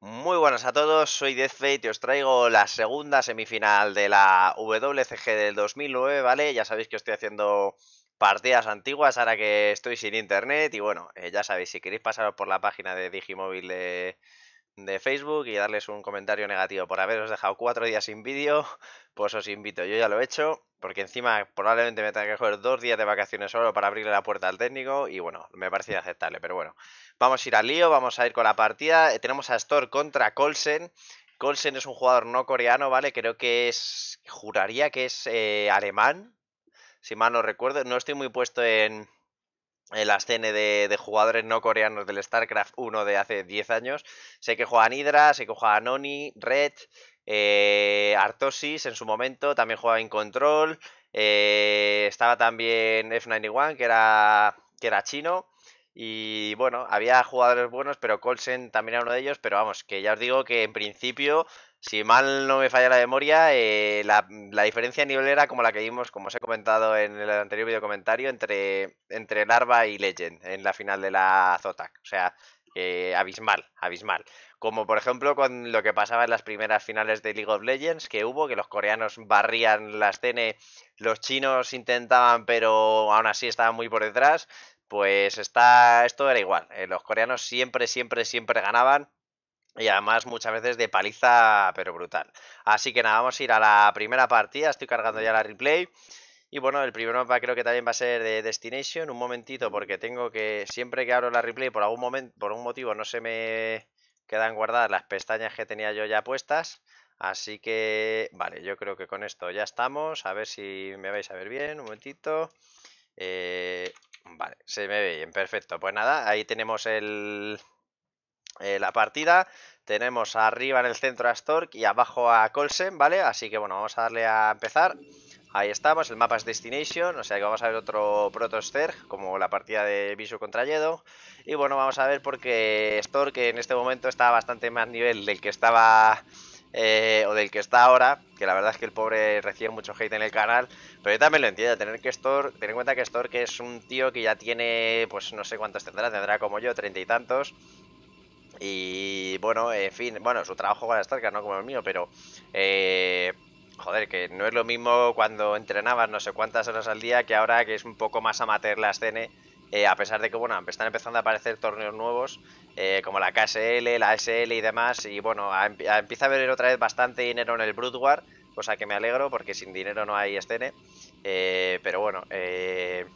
Muy buenas a todos, soy Deathfate y os traigo la segunda semifinal de la WCG del 2009, ¿vale? Ya sabéis que estoy haciendo partidas antiguas ahora que estoy sin internet y bueno, eh, ya sabéis, si queréis pasaros por la página de Digimóvil de de Facebook y darles un comentario negativo por haberos dejado cuatro días sin vídeo, pues os invito. Yo ya lo he hecho, porque encima probablemente me tenga que jugar dos días de vacaciones solo para abrirle la puerta al técnico y bueno, me parece inaceptable. Pero bueno, vamos a ir al lío, vamos a ir con la partida. Eh, tenemos a Store contra Colsen. Colsen es un jugador no coreano, ¿vale? Creo que es, juraría que es eh, alemán, si mal no recuerdo. No estoy muy puesto en, la escena de, de, jugadores no coreanos del StarCraft 1 de hace 10 años. Sé que juegan Hydra, sé que juegan Oni, Red, eh, Artosis en su momento, también jugaba en Control. Eh, estaba también F91, que era, que era chino. Y bueno, había jugadores buenos, pero Colsen también era uno de ellos. Pero vamos, que ya os digo que en principio si mal no me falla la memoria, eh, la, diferencia de nivel era como la que vimos, como os he comentado en el anterior video comentario, entre, entre Larva y Legend en la final de la Zotac. O sea, eh, abismal, abismal. Como por ejemplo con lo que pasaba en las primeras finales de League of Legends, que hubo, que los coreanos barrían las escena, los chinos intentaban, pero aún así estaban muy por detrás. Pues está, esto era igual. Eh, los coreanos siempre, siempre, siempre ganaban y además muchas veces de paliza, pero brutal. Así que nada, vamos a ir a la primera partida. Estoy cargando ya la replay. Y bueno, el primer mapa creo que también va a ser de Destination. Un momentito, porque tengo que. Siempre que abro la replay, por algún momento, por un motivo, no se me quedan guardadas las pestañas que tenía yo ya puestas. Así que, vale, yo creo que con esto ya estamos. A ver si me vais a ver bien. Un momentito. Eh, vale, se me ve bien, perfecto. Pues nada, ahí tenemos el, eh, la partida. Tenemos arriba en el centro a Stork y abajo a Colsen, ¿vale? Así que bueno, vamos a darle a empezar. Ahí estamos, el mapa es Destination, o sea que vamos a ver otro Protoster, como la partida de Visu contra Yedo. Y bueno, vamos a ver porque Stork en este momento está bastante más nivel del que estaba... Eh, o del que está ahora, que la verdad es que el pobre recibe mucho hate en el canal, pero yo también lo entiendo, tener que Stork, tener en cuenta que Stork es un tío que ya tiene, pues no sé cuántos tendrá, tendrá como yo, treinta y tantos, y bueno, en fin, bueno, su trabajo con la StarCraft, no como el mío, pero... Eh, joder, que no es lo mismo cuando entrenabas no sé cuántas horas al día que ahora que es un poco más amateur la escena. Eh, a pesar de que, bueno, están empezando a aparecer torneos nuevos, eh, como la KSL, la SL y demás, y bueno, empieza a haber otra vez bastante dinero en el Brood cosa que me alegro, porque sin dinero no hay escena eh, pero bueno, que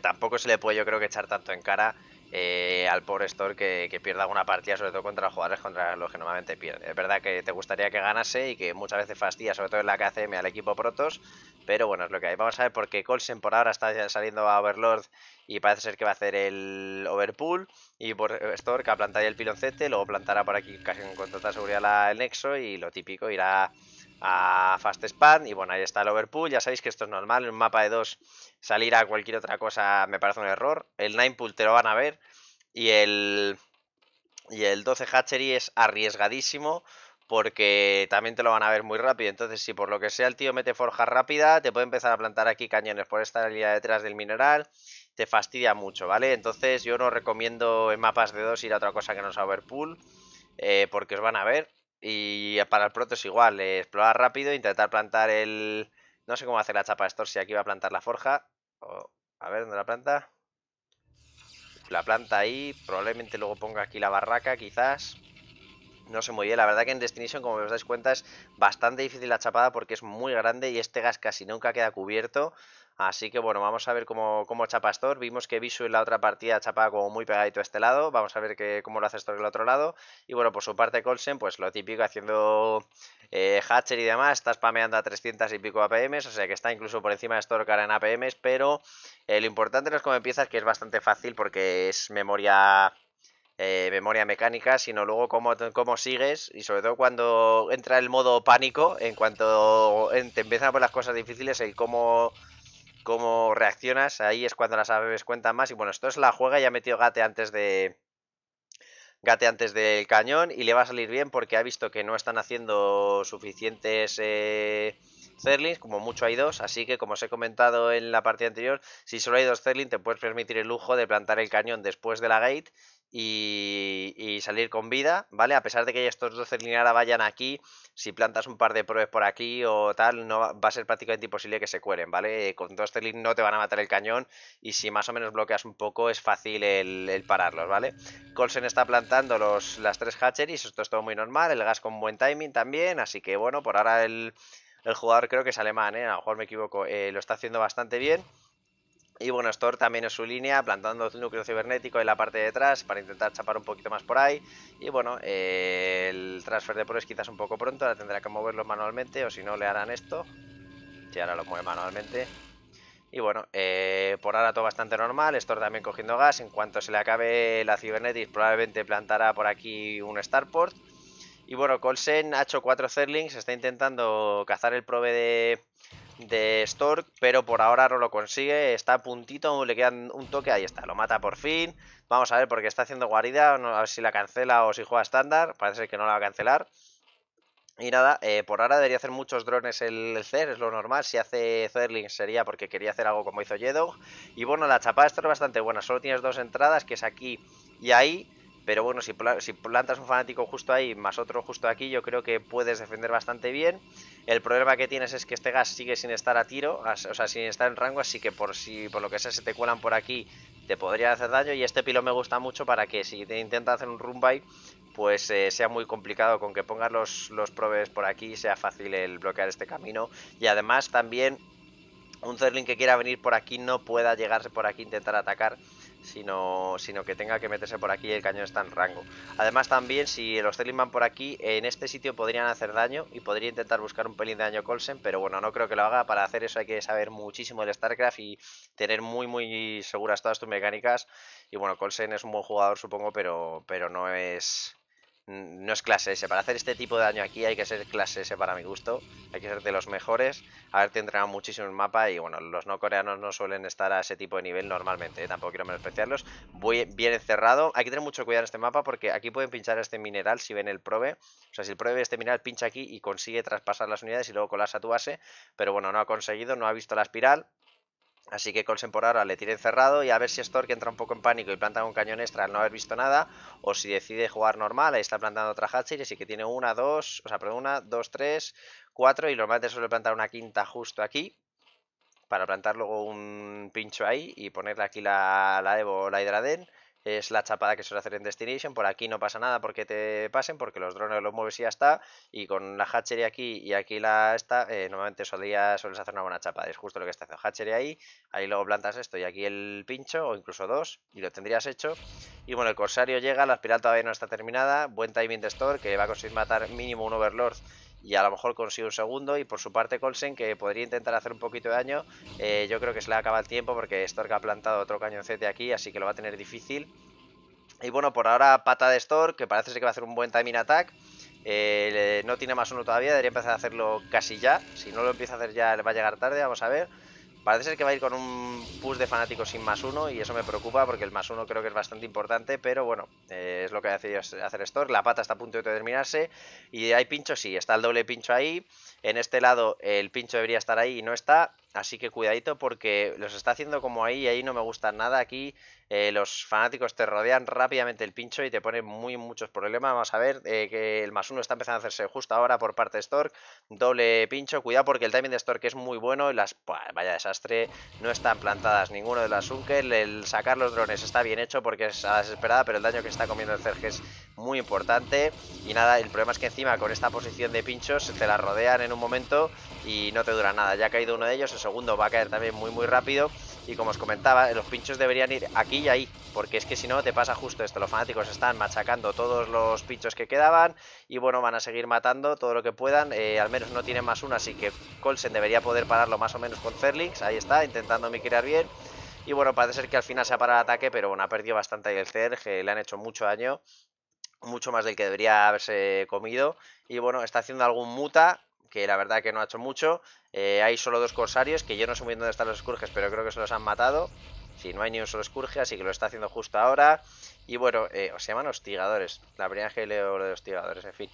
tampoco se le puede yo creo que echar tanto en cara eh, al pobre Stork que, pierda alguna partida, sobre todo contra los jugadores contra los que normalmente pierde. Es verdad que te gustaría que ganase y que muchas veces fastidia, sobre todo en la KCM, al equipo Protos, pero bueno, es lo que hay. Vamos a ver porque Colsen por ahora está saliendo a Overlord y parece ser que va a hacer el Overpool y por Store que ha plantado el piloncete, luego plantará por aquí casi con total seguridad el Nexo y lo típico irá a Fast Span. Y bueno, ahí está el Overpool. Ya sabéis que esto es normal. En un mapa de dos salir a cualquier otra cosa me parece un error. El Nine Pool te lo van a ver. Y el, y el 12 Hatchery es arriesgadísimo porque también te lo van a ver muy rápido. Entonces, si por lo que sea el tío mete forja rápida, te puede empezar a plantar aquí cañones por esta línea detrás del mineral. Te fastidia mucho, ¿vale? Entonces yo no recomiendo en mapas de dos ir a otra cosa que no sea Overpool. Eh, porque os van a ver. Y para el es igual, eh, explorar rápido, intentar plantar el... No sé cómo hacer la chapa esto si aquí va a plantar la forja. O... A ver, ¿dónde la planta? La planta ahí, probablemente luego ponga aquí la barraca, quizás. No sé muy bien, la verdad que en Destination, como os dais cuenta, es bastante difícil la chapada porque es muy grande y este gas casi nunca queda cubierto. Así que bueno, vamos a ver cómo, cómo chapa Astor. Vimos que Visu en la otra partida chapaba como muy pegadito a este lado. Vamos a ver cómo lo hace Store en el otro lado. Y bueno, por su parte Colsen, pues lo típico haciendo eh, Hatcher y demás. Está spameando a 300 y pico APMs. O sea que está incluso por encima de Astor cara en APMs. Pero eh, lo importante no es cómo empiezas, que es bastante fácil porque es memoria eh, memoria mecánica, sino luego cómo, sigues y sobre todo cuando entra el modo pánico, en cuanto te empiezan a poner las cosas difíciles, el cómo, reaccionas, ahí es cuando las aves cuentan más. Y bueno, esto es la juega, ya ha metido Gate antes de... Gate antes del cañón y le va a salir bien porque ha visto que no están haciendo suficientes eh, como mucho hay dos, así que como os he comentado en la partida anterior, si solo hay dos Zerlings te puedes permitir el lujo de plantar el cañón después de la gate y, salir con vida, ¿vale? A pesar de que estos 12 ahora vayan aquí, si plantas un par de pruebas por aquí o tal, no va a ser prácticamente imposible que se cueren, ¿vale? Eh, con dos Celin no te van a matar el cañón y si más o menos bloqueas un poco es fácil el, pararlos, ¿vale? Colsen está plantando los, las tres hatcheries, esto es todo muy normal, el gas con buen timing también, así que bueno, por ahora el, jugador creo que es alemán, ¿eh? A lo mejor me equivoco, eh, lo está haciendo bastante bien. Y bueno, Store también en su línea, plantando el núcleo cibernético en la parte de atrás para intentar chapar un poquito más por ahí. Y bueno, eh, el transfer de pruebas quizás un poco pronto, ahora tendrá que moverlo manualmente o si no le harán esto. Si ahora lo mueve manualmente. Y bueno, eh, por ahora todo bastante normal, Store también cogiendo gas. En cuanto se le acabe la cibernética probablemente plantará por aquí un Starport. Y bueno, Colsen ha hecho 4 Zerlings, está intentando cazar el prove de de Stork, pero por ahora no lo consigue, está a puntito, le queda un toque, ahí está, lo mata por fin. Vamos a ver, porque está haciendo guarida, a ver si la cancela o si juega estándar, parece que no la va a cancelar. Y nada, eh, por ahora debería hacer muchos drones el, Zer es lo normal. Si hace Zerling sería porque quería hacer algo como hizo Yedog. Y bueno, la chapada está bastante buena, solo tienes dos entradas, que es aquí y ahí. Pero bueno, si plantas un fanático justo ahí, más otro justo aquí, yo creo que puedes defender bastante bien. El problema que tienes es que este gas sigue sin estar a tiro, o sea, sin estar en rango, así que por si por lo que sea se te cuelan por aquí, te podría hacer daño. Y este pilo me gusta mucho para que si te intenta hacer un run pues eh, sea muy complicado. Con que pongas los, los probes por aquí, sea fácil el bloquear este camino. Y además también un Zerling que quiera venir por aquí no pueda llegarse por aquí e intentar atacar sino, sino que tenga que meterse por aquí y el cañón está en rango. Además también si los Zerlin van por aquí, en este sitio podrían hacer daño y podría intentar buscar un pelín de daño Colsen, pero bueno, no creo que lo haga. Para hacer eso hay que saber muchísimo del StarCraft y tener muy muy seguras todas tus mecánicas. Y bueno, Colsen es un buen jugador supongo, pero, pero no es Mm, no es clase S. Para hacer este tipo de daño aquí hay que ser clase S para mi gusto. Hay que ser de los mejores. a te entrenado muchísimo el mapa. Y bueno, los no coreanos no suelen estar a ese tipo de nivel normalmente. ¿eh? Tampoco quiero menospreciarlos. Voy bien encerrado. Hay que tener mucho cuidado en este mapa porque aquí pueden pinchar este mineral si ven el probe, O sea, si el ve este mineral pincha aquí y consigue traspasar las unidades y luego colarse a tu base. Pero bueno, no ha conseguido, no ha visto la espiral. Así que Colsen por ahora le tire encerrado y a ver si Stork entra un poco en pánico y planta un cañón extra al no haber visto nada. O si decide jugar normal, ahí está plantando otra Hatcher y sí que tiene una, dos, o sea, perdón, una, dos, tres, cuatro. Y normalmente suele plantar una quinta justo aquí para plantar luego un pincho ahí y ponerle aquí la, la Evo o la Hidraden es la chapada que suele hacer en Destination, por aquí no pasa nada porque te pasen, porque los drones los mueves y ya está, y con la hatchery aquí y aquí la esta, nuevamente eh, normalmente solía, sueles hacer una buena chapada, es justo lo que está haciendo hatchery ahí, ahí luego plantas esto y aquí el pincho, o incluso dos, y lo tendrías hecho, y bueno, el corsario llega, la espiral todavía no está terminada, buen timing de store, que va a conseguir matar mínimo un overlord y a lo mejor consigue un segundo y por su parte Colsen que podría intentar hacer un poquito de daño eh, yo creo que se le acaba el tiempo porque Stork ha plantado otro cañoncete aquí así que lo va a tener difícil y bueno por ahora pata de Stork que parece ser que va a hacer un buen timing attack eh, no tiene más uno todavía debería empezar a hacerlo casi ya si no lo empieza a hacer ya le va a llegar tarde vamos a ver Parece ser que va a ir con un push de fanáticos sin más uno y eso me preocupa porque el más uno creo que es bastante importante, pero bueno, eh, es lo que ha decidido hacer esto La pata está a punto de terminarse y hay pincho, sí, está el doble pincho ahí. En este lado el pincho debería estar ahí y no está, así que cuidadito porque los está haciendo como ahí y ahí no me gusta nada. Aquí eh, los fanáticos te rodean rápidamente el pincho y te ponen muy muchos problemas. Vamos a ver, eh, que el más uno está empezando a hacerse justo ahora por parte de Stork. Doble pincho, cuidado porque el timing de Stork es muy bueno y las... vaya desastre, no están plantadas ninguno de las Unkel. El sacar los drones está bien hecho porque es a desesperada, pero el daño que está comiendo el Zerg es muy importante. Y nada, el problema es que encima con esta posición de pinchos te la rodean en un momento y no te dura nada. Ya ha caído uno de ellos, el segundo va a caer también muy muy rápido. Y como os comentaba, los pinchos deberían ir aquí y ahí, porque es que si no te pasa justo esto. Los fanáticos están machacando todos los pinchos que quedaban y bueno, van a seguir matando todo lo que puedan. Eh, al menos no tienen más una, así que Colsen debería poder pararlo más o menos con Zerlix. Ahí está, intentando miquirar bien. Y bueno, parece ser que al final se ha parado el ataque, pero bueno, ha perdido bastante el Zerg, le han hecho mucho daño mucho más del que debería haberse comido. Y bueno, está haciendo algún muta que la verdad que no ha hecho mucho. Eh, hay solo dos corsarios, que yo no sé muy bien dónde están los escurges pero creo que se los han matado. Si no hay ni un solo escurge así que lo está haciendo justo ahora. Y bueno, eh, se llaman hostigadores. La primera vez que leo de hostigadores, en fin.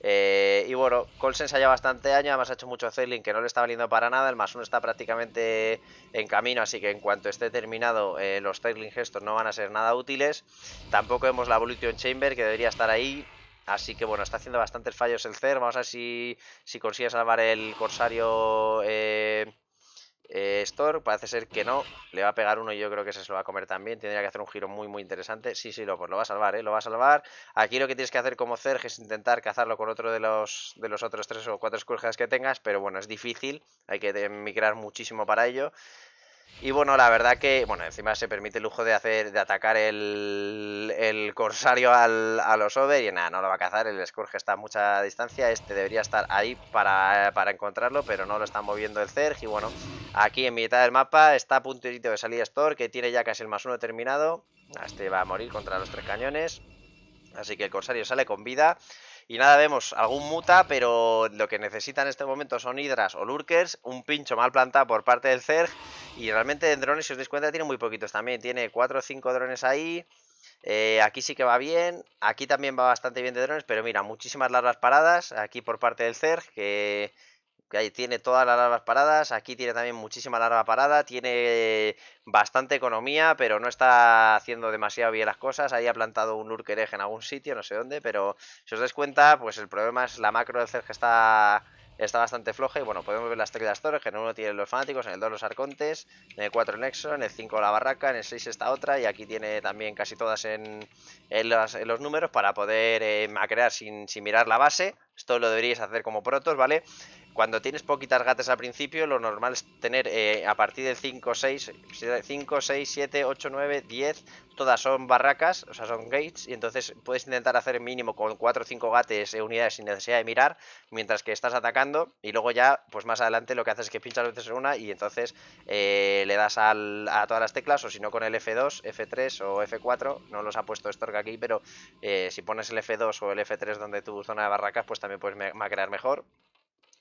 Eh, y bueno, Colsen se ha bastante daño, además ha hecho mucho Zeiling que no le está valiendo para nada. El más uno está prácticamente en camino, así que en cuanto esté terminado, los Zeiling gestos no van a ser nada útiles. Tampoco vemos la Evolution Chamber, que debería estar ahí. Así que bueno, está haciendo bastantes fallos el CER. Vamos a ver si, si consigue salvar el Corsario eh, eh Store. Parece ser que no. Le va a pegar uno y yo creo que se lo va a comer también. Tendría que hacer un giro muy, muy interesante. Sí, sí, lo, pues lo va a salvar, ¿eh? Lo va a salvar. Aquí lo que tienes que hacer como Cer es intentar cazarlo con otro de los, de los otros tres o cuatro escurjas que tengas. Pero bueno, es difícil. Hay que migrar muchísimo para ello. Y bueno, la verdad que, bueno, encima se permite el lujo de hacer, de atacar el, corsario al, a los over y nada, no lo va a cazar, el Scourge está a mucha distancia, este debería estar ahí para, encontrarlo, pero no lo está moviendo el Zerg y bueno, aquí en mitad del mapa está a puntito de salir Store, que tiene ya casi el más uno terminado, ah, este va a morir contra los tres cañones, así que el corsario sale con vida. Y nada, vemos algún muta, pero lo que necesita en este momento son hidras o lurkers, un pincho mal plantado por parte del Zerg y realmente en drones, si os dais cuenta, tiene muy poquitos también. Tiene 4 o 5 drones ahí. Eh, aquí sí que va bien. Aquí también va bastante bien de drones. Pero mira, muchísimas largas paradas. Aquí por parte del CERG, que, ahí tiene todas las largas paradas. Aquí tiene también muchísima larga parada. Tiene bastante economía, pero no está haciendo demasiado bien las cosas. Ahí ha plantado un Urkerej en algún sitio, no sé dónde. Pero si os dais cuenta, pues el problema es la macro del CERG que está está bastante floja y bueno, podemos ver las teclas torres, que en el 1 tiene los fanáticos, en el 2 los arcontes, en el 4 el nexo, en el 5 la barraca, en el 6 esta otra y aquí tiene también casi todas en, los números para poder eh, sin, sin mirar la base, esto lo deberíais hacer como protos, ¿vale? Cuando tienes poquitas gates al principio, lo normal es tener eh, a partir del 5, 6, 5, 6, 7, 8, 9, 10, todas son barracas, o sea, son gates, y entonces puedes intentar hacer mínimo con 4 o 5 gates eh, unidades sin necesidad de mirar, mientras que estás atacando, y luego ya, pues más adelante lo que haces es que pinchas veces una y entonces eh, le das a todas las teclas, o si no con el F2, F3 o F4, no los ha puesto Stork aquí, pero si pones el F2 o el F3 donde tu zona de barracas, pues también puedes me mejor.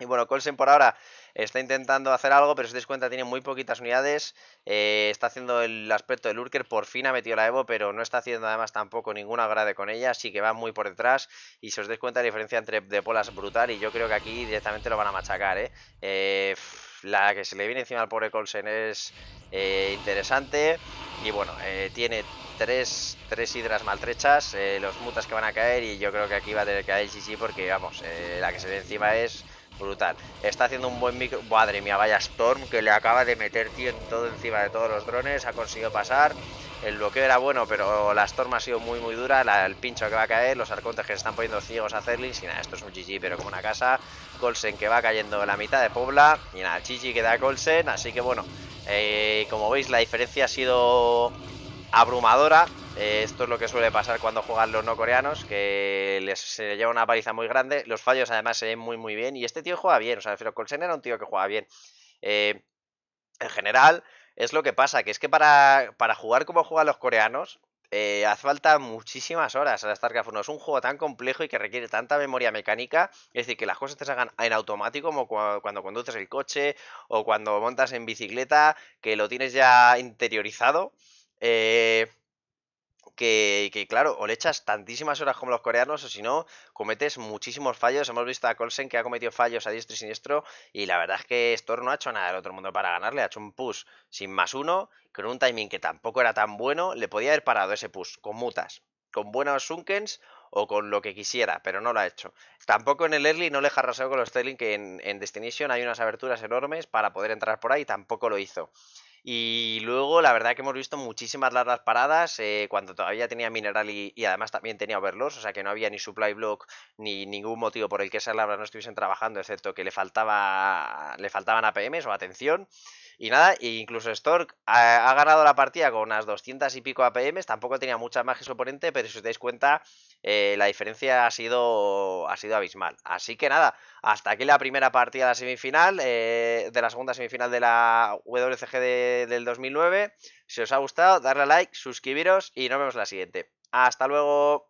Y bueno, Colsen por ahora está intentando hacer algo, pero si os dais cuenta tiene muy poquitas unidades. Eh, está haciendo el aspecto del Lurker, por fin ha metido la Evo, pero no está haciendo además tampoco ninguna grade con ella, así que va muy por detrás. Y si os dais cuenta la diferencia entre De polas brutal y yo creo que aquí directamente lo van a machacar. ¿eh? eh la que se le viene encima al pobre Colsen es eh, interesante. Y bueno, tiene Tres, hidras maltrechas, los mutas que van a caer y yo creo que aquí va a tener que caer el sí porque, vamos, la que se ve encima es Brutal. Está haciendo un buen micro... Madre mía, vaya Storm que le acaba de meter, tío, todo encima de todos los drones. Ha conseguido pasar. El bloqueo era bueno, pero la Storm ha sido muy, muy dura. el pincho que va a caer, los arcontes que se están poniendo ciegos a Zerlings. Y nada, esto es un GG, pero como una casa. Colsen que va cayendo la mitad de Pobla. Y nada, GG queda Colsen. Así que bueno, eh, como veis, la diferencia ha sido abrumadora. Eh, esto es lo que suele pasar cuando juegan los no coreanos, que les se lleva una paliza muy grande. Los fallos además se ven muy muy bien. Y este tío juega bien, o sea, Colsen era un tío que juega bien. Eh, en general, es lo que pasa, que es que para, jugar como juegan los coreanos, eh, hace falta muchísimas horas a la StarCraft 1. Es un juego tan complejo y que requiere tanta memoria mecánica. Es decir, que las cosas te salgan en automático, como cuando conduces el coche o cuando montas en bicicleta, que lo tienes ya interiorizado. Eh, que, claro, o le echas tantísimas horas como los coreanos, o si no, cometes muchísimos fallos. Hemos visto a Colsen que ha cometido fallos a diestro y siniestro, y la verdad es que Storm no ha hecho nada del otro mundo para ganarle, ha hecho un push sin más uno, con un timing que tampoco era tan bueno, le podía haber parado ese push con mutas, con buenos Sunkens o con lo que quisiera, pero no lo ha hecho. Tampoco en el early no le ha rasado con los Sterling, que en, en Destination hay unas aberturas enormes para poder entrar por ahí, tampoco lo hizo. Y luego, la verdad que hemos visto muchísimas largas paradas eh, cuando todavía tenía Mineral y, además también tenía overloss, o sea que no había ni supply block ni ningún motivo por el que esas labras no estuviesen trabajando, excepto que le, faltaba, le faltaban APMs o atención. Y nada, e incluso Stork ha, ganado la partida con unas 200 y pico APMs, tampoco tenía mucha magia su oponente, pero si os dais cuenta, eh, la diferencia ha sido, ha sido abismal. Así que nada, hasta aquí la primera partida de la semifinal, eh, de la segunda semifinal de la WCG del 2009. Si os ha gustado, darle a like, suscribiros y nos vemos en la siguiente. Hasta luego.